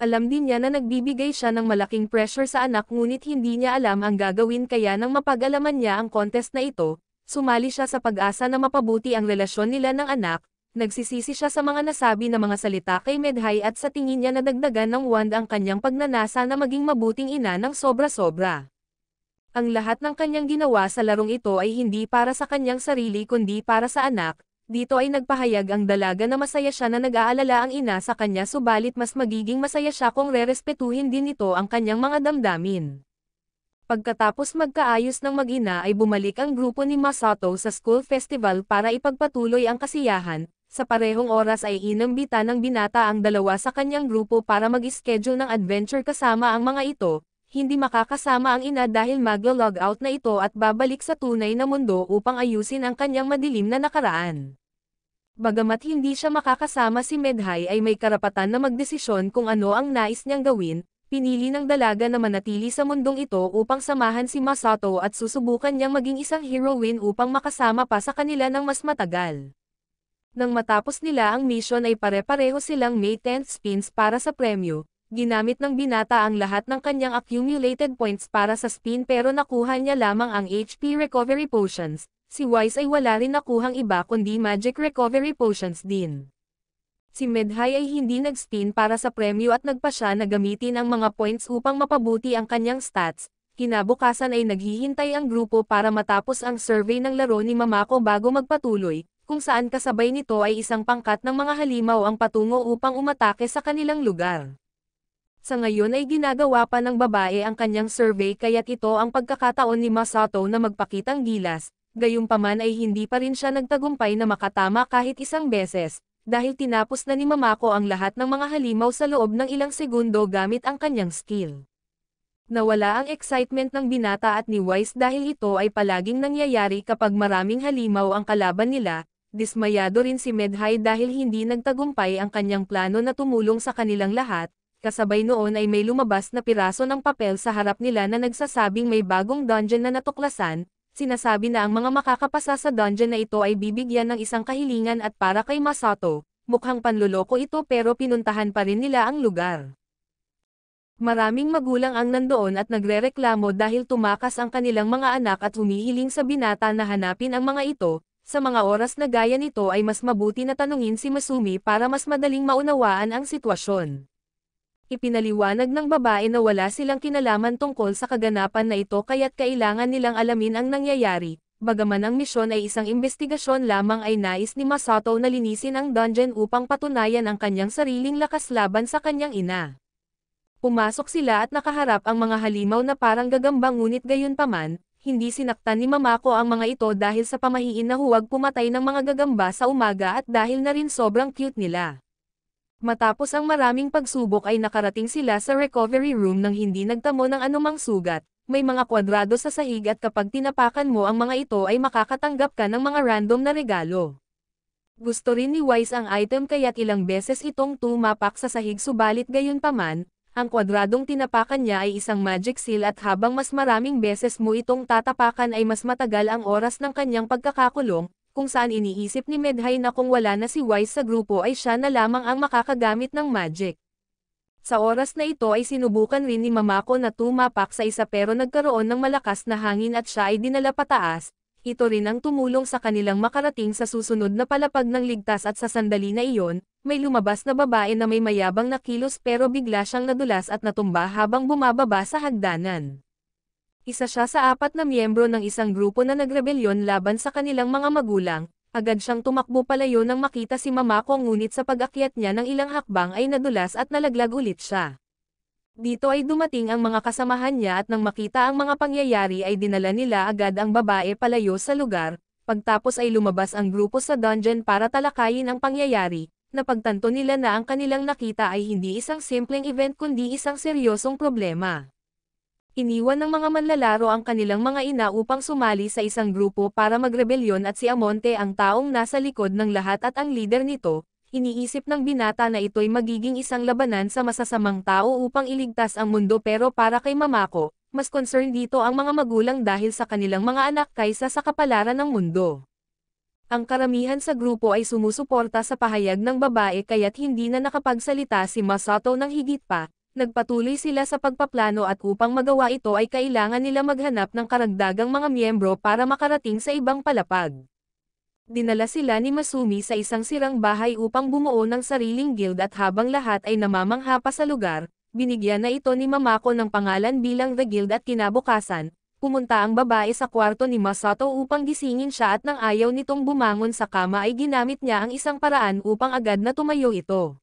Alam din niya na nagbibigay siya ng malaking pressure sa anak ngunit hindi niya alam ang gagawin kaya nang mapag-alaman niya ang contest na ito, sumali siya sa pag-asa na mapabuti ang relasyon nila ng anak, nagsisisi siya sa mga nasabi na mga salita kay Medhay at sa tingin niya nadagdagan ng wand ang kanyang pagnanasa na maging mabuting ina ng sobra-sobra. Ang lahat ng kanyang ginawa sa larong ito ay hindi para sa kanyang sarili kundi para sa anak, dito ay nagpahayag ang dalaga na masaya siya na nag-aalala ang ina sa kanya subalit mas magiging masaya siya kung rerespetuhin din ito ang kanyang mga damdamin. Pagkatapos magkaayos ng mag-ina ay bumalik ang grupo ni Masato sa school festival para ipagpatuloy ang kasiyahan, sa parehong oras ay inambita ng binata ang dalawa sa kanyang grupo para mag-schedule ng adventure kasama ang mga ito, hindi makakasama ang ina dahil maglo-log out na ito at babalik sa tunay na mundo upang ayusin ang kanyang madilim na nakaraan. Bagamat hindi siya makakasama si Medhay ay may karapatan na magdesisyon kung ano ang nais niyang gawin, pinili ng dalaga na manatili sa mundong ito upang samahan si Masato at susubukan niyang maging isang heroine upang makasama pa sa kanila ng mas matagal. Nang matapos nila ang mission ay pare-pareho silang may 10 spins para sa premyo, ginamit ng binata ang lahat ng kanyang accumulated points para sa spin pero nakuha niya lamang ang HP recovery potions, Si Wise ay wala rin nakuhang iba kundi magic recovery potions din. Si Medhay ay hindi nag-spin para sa premyo at nagpa siya na gamitin ang mga points upang mapabuti ang kanyang stats. Kinabukasan ay naghihintay ang grupo para matapos ang survey ng laro ni Mamako bago magpatuloy, kung saan kasabay nito ay isang pangkat ng mga halimaw ang patungo upang umatake sa kanilang lugar. Sa ngayon ay ginagawa pa ng babae ang kanyang survey kaya't ito ang pagkakataon ni Masato na magpakitang gilas, gayunpaman ay hindi pa rin siya nagtagumpay na makatama kahit isang beses, dahil tinapos na ni Mamako ang lahat ng mga halimaw sa loob ng ilang segundo gamit ang kanyang skill. Nawala ang excitement ng binata at ni Wise dahil ito ay palaging nangyayari kapag maraming halimaw ang kalaban nila, dismayado rin si Medhay dahil hindi nagtagumpay ang kanyang plano na tumulong sa kanilang lahat, kasabay noon ay may lumabas na piraso ng papel sa harap nila na nagsasabing may bagong dungeon na natuklasan, sinasabi na ang mga makakapasa sa dungeon na ito ay bibigyan ng isang kahilingan at para kay Masato, mukhang panluloko ito pero pinuntahan pa rin nila ang lugar. Maraming magulang ang nandoon at nagrereklamo dahil tumakas ang kanilang mga anak at humihiling sa binata na hanapin ang mga ito, sa mga oras na gaya nito ay mas mabuti na tanungin si Masumi para mas madaling maunawaan ang sitwasyon. Ipinaliwanag ng babae na wala silang kinalaman tungkol sa kaganapan na ito kaya't kailangan nilang alamin ang nangyayari, bagaman ang misyon ay isang investigasyon lamang ay nais ni Masato na linisin ang dungeon upang patunayan ang kanyang sariling lakas laban sa kanyang ina. Pumasok sila at nakaharap ang mga halimaw na parang gagamba ngunit gayunpaman, hindi sinaktan ni Mamako ang mga ito dahil sa pamahiin na huwag pumatay ng mga gagamba sa umaga at dahil na rin sobrang cute nila. Matapos ang maraming pagsubok ay nakarating sila sa recovery room nang hindi nagtamo ng anumang sugat, may mga kwadrado sa sahig at kapag tinapakan mo ang mga ito ay makakatanggap ka ng mga random na regalo. Gusto rin ni Wise ang item kaya't ilang beses itong tumapak sa sahig subalit gayon paman, ang kwadradong tinapakan niya ay isang magic seal at habang mas maraming beses mo itong tatapakan ay mas matagal ang oras ng kanyang pagkakakulong, kung saan iniisip ni Medhay na kung wala na si Wise sa grupo ay siya na lamang ang makakagamit ng magic. Sa oras na ito ay sinubukan rin ni Mamako na tumapak sa isa pero nagkaroon ng malakas na hangin at siya ay dinala pataas, ito rin ang tumulong sa kanilang makarating sa susunod na palapag ng ligtas at sa sandali na iyon, may lumabas na babae na may mayabang na kilos pero bigla siyang nadulas at natumba habang bumababa sa hagdanan. Isa siya sa apat na miyembro ng isang grupo na nagrebelyon laban sa kanilang mga magulang, agad siyang tumakbo palayo nang makita si Mama Mamako ngunit sa pag-akyat niya ng ilang hakbang ay nadulas at nalaglag ulit siya. Dito ay dumating ang mga kasamahan niya at nang makita ang mga pangyayari ay dinala nila agad ang babae palayo sa lugar, pagtapos ay lumabas ang grupo sa dungeon para talakayin ang pangyayari, napagtanto nila na ang kanilang nakita ay hindi isang simpleng event kundi isang seryosong problema. Iniwan ng mga manlalaro ang kanilang mga ina upang sumali sa isang grupo para magrebelyon at si Amonte ang taong nasa likod ng lahat at ang leader nito, iniisip ng binata na ito'y magiging isang labanan sa masasamang tao upang iligtas ang mundo pero para kay Mamako, mas concerned dito ang mga magulang dahil sa kanilang mga anak kaysa sa kapalaran ng mundo. Ang karamihan sa grupo ay sumusuporta sa pahayag ng babae kaya't hindi na nakapagsalita si Masato ng higit pa, Nagpatuloy sila sa pagpaplano at upang magawa ito ay kailangan nila maghanap ng karagdagang mga miyembro para makarating sa ibang palapag. Dinala sila ni Masumi sa isang sirang bahay upang bumuo ng sariling guild at habang lahat ay namamangha pa sa lugar, binigyan na ito ni Mamako ng pangalan bilang The Guild at kinabukasan, pumunta ang babae sa kwarto ni Masato upang gisingin siya at nang ayaw nitong bumangon sa kama ay ginamit niya ang isang paraan upang agad na tumayo ito.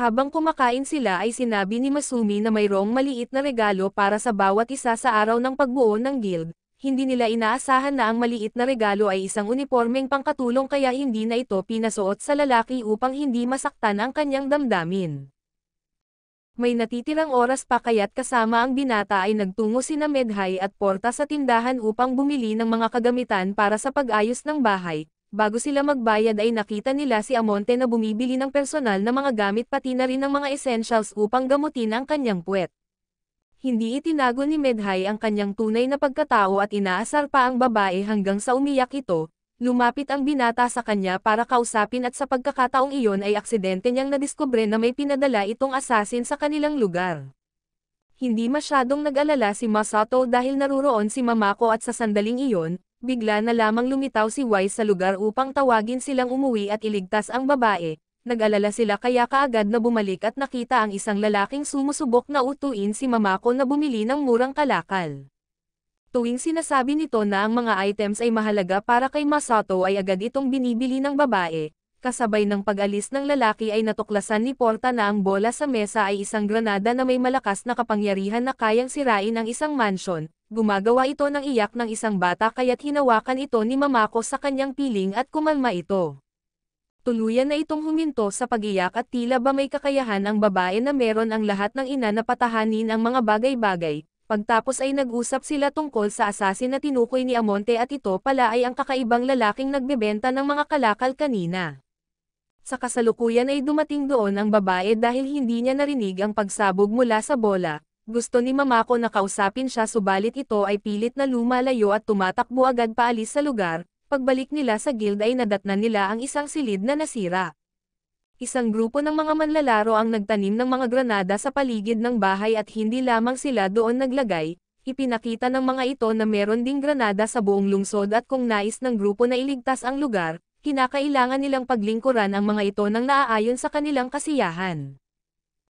Habang kumakain sila ay sinabi ni Masumi na mayroong maliit na regalo para sa bawat isa sa araw ng pagbuo ng guild. Hindi nila inaasahan na ang maliit na regalo ay isang uniformeng pangkatulong kaya hindi na ito pinasuot sa lalaki upang hindi masaktan ang kanyang damdamin. May natitirang oras pa kaya't kasama ang binata ay nagtungo sina Medhai at Porta sa tindahan upang bumili ng mga kagamitan para sa pag-ayos ng bahay, Bago sila magbayad ay nakita nila si Amonte na bumibili ng personal na mga gamit pati na rin ng mga essentials upang gamutin ang kanyang puwet. Hindi itinago ni Medhay ang kanyang tunay na pagkatao at inaasar pa ang babae hanggang sa umiyak ito, lumapit ang binata sa kanya para kausapin at sa pagkakataong iyon ay aksidente niyang nadiskubre na may pinadala itong asasin sa kanilang lugar. Hindi masyadong nag-alala si Masato dahil naruroon si Mamako at sa sandaling iyon, bigla na lamang lumitaw si Wise sa lugar upang tawagin silang umuwi at iligtas ang babae. Nag-alala sila kaya kaagad na bumalik at nakita ang isang lalaking sumusubok na utuin si Mamako na bumili ng murang kalakal. Tuwing sinasabi nito na ang mga items ay mahalaga para kay Masato ay agad itong binibili ng babae, kasabay ng pag-alis ng lalaki ay natuklasan ni Porta na ang bola sa mesa ay isang granada na may malakas na kapangyarihan na kayang sirain ang isang mansion, Gumagawa ito ng iyak ng isang bata kaya't hinawakan ito ni Mamako sa kanyang piling at kumalma ito. Tuluyan na itong huminto sa pagiyak at tila ba may kakayahan ang babae na meron ang lahat ng ina na patahanin ang mga bagay-bagay, Pagtapos ay nag-usap sila tungkol sa asasin na tinukoy ni Amonte at ito pala ay ang kakaibang lalaking nagbebenta ng mga kalakal kanina. Sa kasalukuyan ay dumating doon ang babae dahil hindi niya narinig ang pagsabog mula sa bola, gusto ni Mamako na kausapin siya subalit ito ay pilit na lumalayo at tumatakbo agad paalis sa lugar, pagbalik nila sa guild ay nadatnan nila ang isang silid na nasira. Isang grupo ng mga manlalaro ang nagtanim ng mga granada sa paligid ng bahay at hindi lamang sila doon naglagay, ipinakita ng mga ito na meron ding granada sa buong lungsod at kung nais ng grupo na iligtas ang lugar, kinakailangan nilang paglingkuran ang mga ito ng naaayon sa kanilang kasiyahan.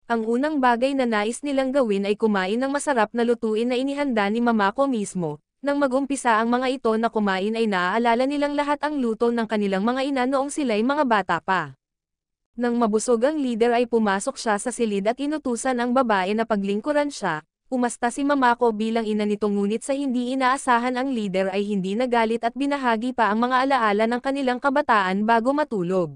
Ang unang bagay na nais nilang gawin ay kumain ng masarap na lutuin na inihanda ni Mamako mismo. Nang magumpisa ang mga ito na kumain ay naaalala nilang lahat ang luto ng kanilang mga ina noong sila'y mga bata pa. Nang mabusog ang leader ay pumasok siya sa silid at inutusan ang babae na paglingkuran siya, umasta si Mamako bilang ina nito ngunit sa hindi inaasahan ang leader ay hindi nagalit at binahagi pa ang mga alaala ng kanilang kabataan bago matulog.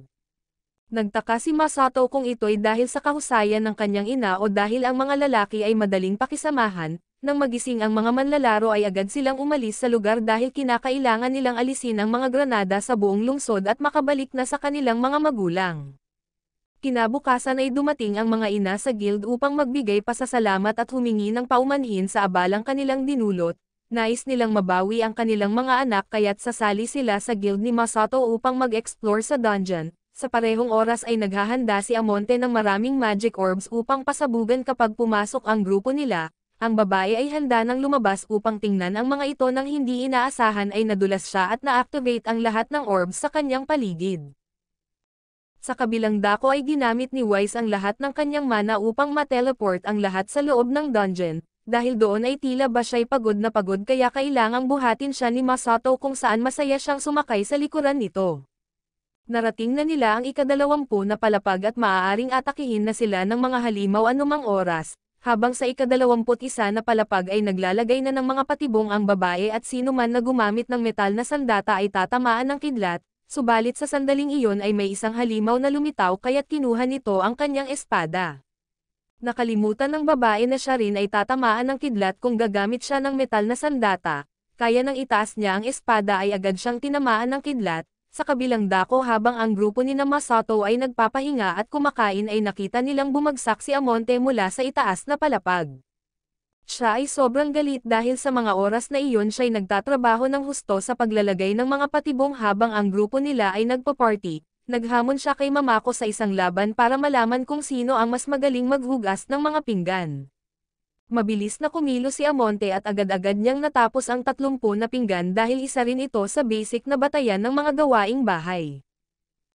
Nagtaka si Masato kung ito'y dahil sa kahusayan ng kanyang ina o dahil ang mga lalaki ay madaling pakisamahan, nang magising ang mga manlalaro ay agad silang umalis sa lugar dahil kinakailangan nilang alisin ang mga granada sa buong lungsod at makabalik na sa kanilang mga magulang. Kinabukasan ay dumating ang mga ina sa guild upang magbigay pasasalamat at humingi ng paumanhin sa abalang kanilang dinulot, Nais nilang mabawi ang kanilang mga anak kaya't sasali sila sa guild ni Masato upang mag-explore sa dungeon, sa parehong oras ay naghahanda si Amonte ng maraming magic orbs upang pasabugan kapag pumasok ang grupo nila, ang babae ay handa ng lumabas upang tingnan ang mga ito nang hindi inaasahan ay nadulas siya at na-activate ang lahat ng orbs sa kanyang paligid. Sa kabilang dako ay ginamit ni Wise ang lahat ng kanyang mana upang ma-teleport ang lahat sa loob ng dungeon, dahil doon ay tila ba siya'y pagod na pagod kaya kailangang buhatin siya ni Masato kung saan masaya siyang sumakay sa likuran nito narating na nila ang ikadalawampu na palapag at maaaring atakihin na sila ng mga halimaw anumang oras, habang sa ikadalawamput isa na palapag ay naglalagay na ng mga patibong ang babae at sino man na gumamit ng metal na sandata ay tatamaan ng kidlat, subalit sa sandaling iyon ay may isang halimaw na lumitaw kaya't kinuha nito ang kanyang espada. Nakalimutan ng babae na siya rin ay tatamaan ng kidlat kung gagamit siya ng metal na sandata, kaya nang itaas niya ang espada ay agad siyang tinamaan ng kidlat, sa kabilang dako habang ang grupo ni Namasato ay nagpapahinga at kumakain ay nakita nilang bumagsak si Amonte mula sa itaas na palapag. Siya ay sobrang galit dahil sa mga oras na iyon siya ay nagtatrabaho ng husto sa paglalagay ng mga patibong habang ang grupo nila ay nagpa-party. Naghamon siya kay Mamako sa isang laban para malaman kung sino ang mas magaling maghugas ng mga pinggan. Mabilis na kumilos si Amonte at agad-agad niyang natapos ang 30 na pinggan dahil isa rin ito sa basic na batayan ng mga gawaing bahay.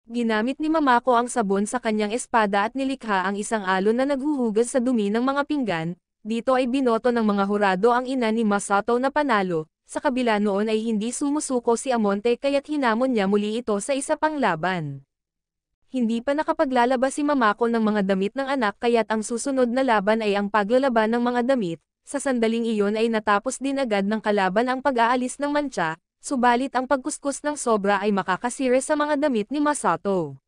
Ginamit ni Mamako ang sabon sa kanyang espada at nilikha ang isang alon na naghuhugas sa dumi ng mga pinggan, dito ay binoto ng mga hurado ang ina ni Masato na panalo, sa kabila noon ay hindi sumusuko si Amonte kaya't hinamon niya muli ito sa isa pang laban hindi pa nakapaglalaba si Mamakol ng mga damit ng anak kaya't ang susunod na laban ay ang paglalaba ng mga damit, sa sandaling iyon ay natapos din agad ng kalaban ang pag-aalis ng mancha, subalit ang pagkuskus ng sobra ay makakasire sa mga damit ni Masato.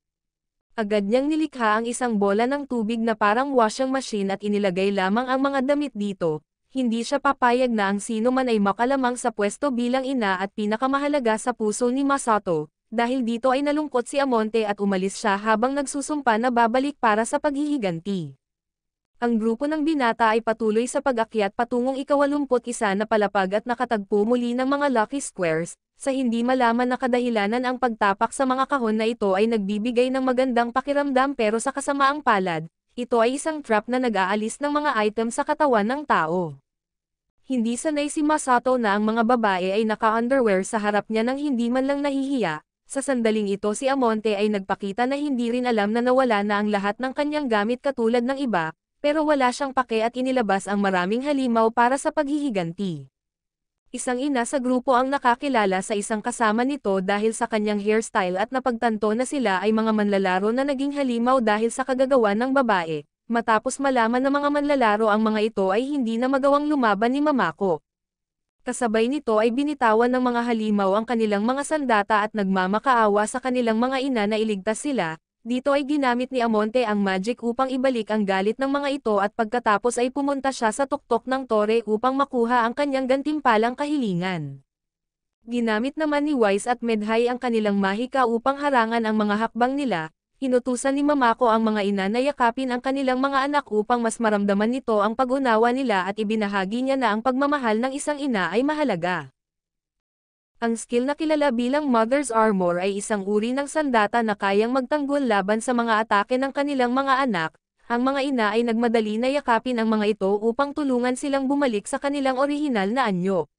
Agad niyang nilikha ang isang bola ng tubig na parang washing machine at inilagay lamang ang mga damit dito, hindi siya papayag na ang sino man ay makalamang sa pwesto bilang ina at pinakamahalaga sa puso ni Masato, dahil dito ay nalungkot si Amonte at umalis siya habang nagsusumpa na babalik para sa paghihiganti. Ang grupo ng binata ay patuloy sa pag-akyat patungong ikawalumpot isa na palapag at nakatagpo muli ng mga lucky squares, sa hindi malaman na kadahilanan ang pagtapak sa mga kahon na ito ay nagbibigay ng magandang pakiramdam pero sa kasamaang palad, ito ay isang trap na nag-aalis ng mga item sa katawan ng tao. Hindi sanay si Masato na ang mga babae ay naka-underwear sa harap niya nang hindi man lang nahihiya, sa sandaling ito si Amonte ay nagpakita na hindi rin alam na nawala na ang lahat ng kanyang gamit katulad ng iba, pero wala siyang pake at inilabas ang maraming halimaw para sa paghihiganti. Isang ina sa grupo ang nakakilala sa isang kasama nito dahil sa kanyang hairstyle at napagtanto na sila ay mga manlalaro na naging halimaw dahil sa kagagawa ng babae, matapos malaman na mga manlalaro ang mga ito ay hindi na magawang lumaban ni Mamako. Kasabay nito ay binitawan ng mga halimaw ang kanilang mga sandata at nagmamakaawa sa kanilang mga ina na iligtas sila, dito ay ginamit ni Amonte ang magic upang ibalik ang galit ng mga ito at pagkatapos ay pumunta siya sa tuktok ng tore upang makuha ang kanyang gantimpalang kahilingan. Ginamit naman ni Wise at Medhay ang kanilang mahika upang harangan ang mga hakbang nila, Inutusan ni Mamako ang mga ina na yakapin ang kanilang mga anak upang mas maramdaman nito ang pag-unawa nila at ibinahagi niya na ang pagmamahal ng isang ina ay mahalaga. Ang skill na kilala bilang Mother's Armor ay isang uri ng sandata na kayang magtanggol laban sa mga atake ng kanilang mga anak. Ang mga ina ay nagmadali na yakapin ang mga ito upang tulungan silang bumalik sa kanilang orihinal na anyo.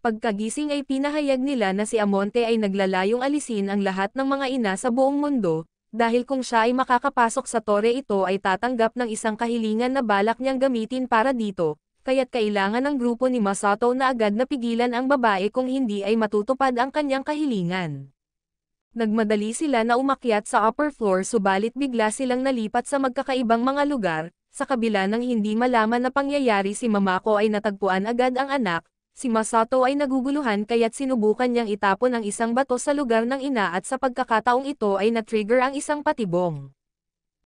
Pagkagising ay pinahayag nila na si Amonte ay naglalayong alisin ang lahat ng mga ina sa buong mundo, dahil kung siya ay makakapasok sa tore ito ay tatanggap ng isang kahilingan na balak niyang gamitin para dito, kaya't kailangan ng grupo ni Masato na agad na pigilan ang babae kung hindi ay matutupad ang kanyang kahilingan. Nagmadali sila na umakyat sa upper floor subalit bigla silang nalipat sa magkakaibang mga lugar, sa kabila ng hindi malaman na pangyayari si Mamako ay natagpuan agad ang anak, Si Masato ay naguguluhan kaya't sinubukan niyang itapon ang isang bato sa lugar ng ina at sa pagkakataong ito ay na-trigger ang isang patibong.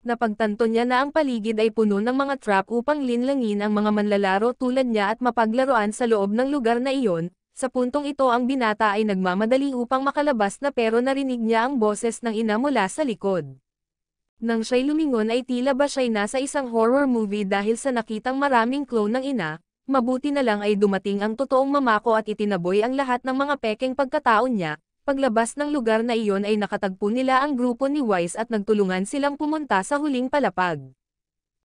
Napagtanto niya na ang paligid ay puno ng mga trap upang linlangin ang mga manlalaro tulad niya at mapaglaruan sa loob ng lugar na iyon, sa puntong ito ang binata ay nagmamadali upang makalabas na pero narinig niya ang boses ng ina mula sa likod. Nang siya'y lumingon ay tila ba siya'y nasa isang horror movie dahil sa nakitang maraming clone ng ina, Mabuti na lang ay dumating ang totoong mamako at itinaboy ang lahat ng mga pekeng pagkataon niya, paglabas ng lugar na iyon ay nakatagpo nila ang grupo ni Wise at nagtulungan silang pumunta sa huling palapag.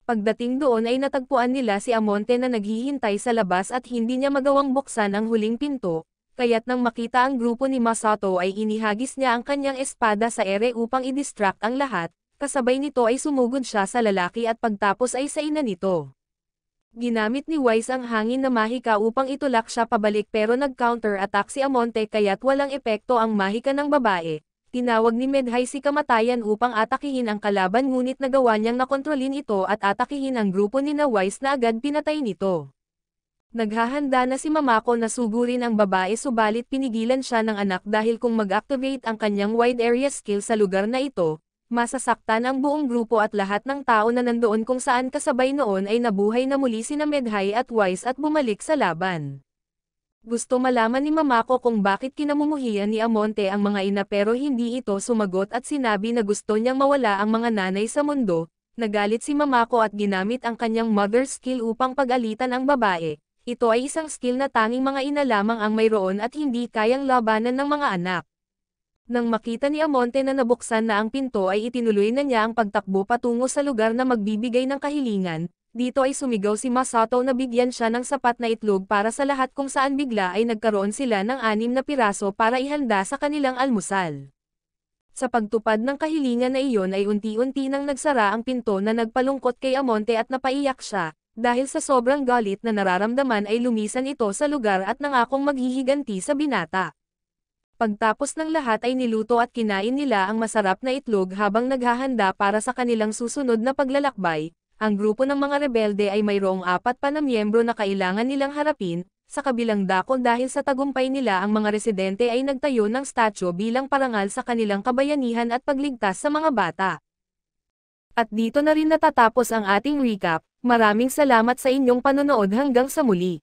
Pagdating doon ay natagpuan nila si Amonte na naghihintay sa labas at hindi niya magawang buksan ang huling pinto, kaya't nang makita ang grupo ni Masato ay inihagis niya ang kanyang espada sa ere upang i-distract ang lahat, kasabay nito ay sumugod siya sa lalaki at pagtapos ay sa ina nito. Ginamit ni Wise ang hangin na mahika upang itulak siya pabalik pero nag-counter-attack si Amonte kaya't walang epekto ang mahika ng babae. Tinawag ni Medhay si kamatayan upang atakihin ang kalaban ngunit nagawa niyang nakontrolin ito at atakihin ang grupo ni na Wise na agad pinatay nito. Naghahanda na si Mamako na sugurin ang babae subalit pinigilan siya ng anak dahil kung mag-activate ang kanyang wide area skill sa lugar na ito, masasaktan ang buong grupo at lahat ng tao na nandoon kung saan kasabay noon ay nabuhay na muli sina Medhay at Wise at bumalik sa laban. Gusto malaman ni Mamako kung bakit kinamumuhian ni Amonte ang mga ina pero hindi ito sumagot at sinabi na gusto niyang mawala ang mga nanay sa mundo, nagalit si Mamako at ginamit ang kanyang mother skill upang pag-alitan ang babae. Ito ay isang skill na tanging mga ina lamang ang mayroon at hindi kayang labanan ng mga anak. Nang makita ni Amonte na nabuksan na ang pinto ay itinuloy na niya ang pagtakbo patungo sa lugar na magbibigay ng kahilingan, dito ay sumigaw si Masato na bigyan siya ng sapat na itlog para sa lahat kung saan bigla ay nagkaroon sila ng anim na piraso para ihanda sa kanilang almusal. Sa pagtupad ng kahilingan na iyon ay unti-unti nang nagsara ang pinto na nagpalungkot kay Amonte at napaiyak siya, dahil sa sobrang galit na nararamdaman ay lumisan ito sa lugar at nangakong maghihiganti sa binata. Pagtapos ng lahat ay niluto at kinain nila ang masarap na itlog habang naghahanda para sa kanilang susunod na paglalakbay. Ang grupo ng mga rebelde ay mayroong apat pa na miyembro na kailangan nilang harapin, sa kabilang dako dahil sa tagumpay nila ang mga residente ay nagtayo ng statyo bilang parangal sa kanilang kabayanihan at pagligtas sa mga bata. At dito na rin natatapos ang ating recap, maraming salamat sa inyong panonood hanggang sa muli.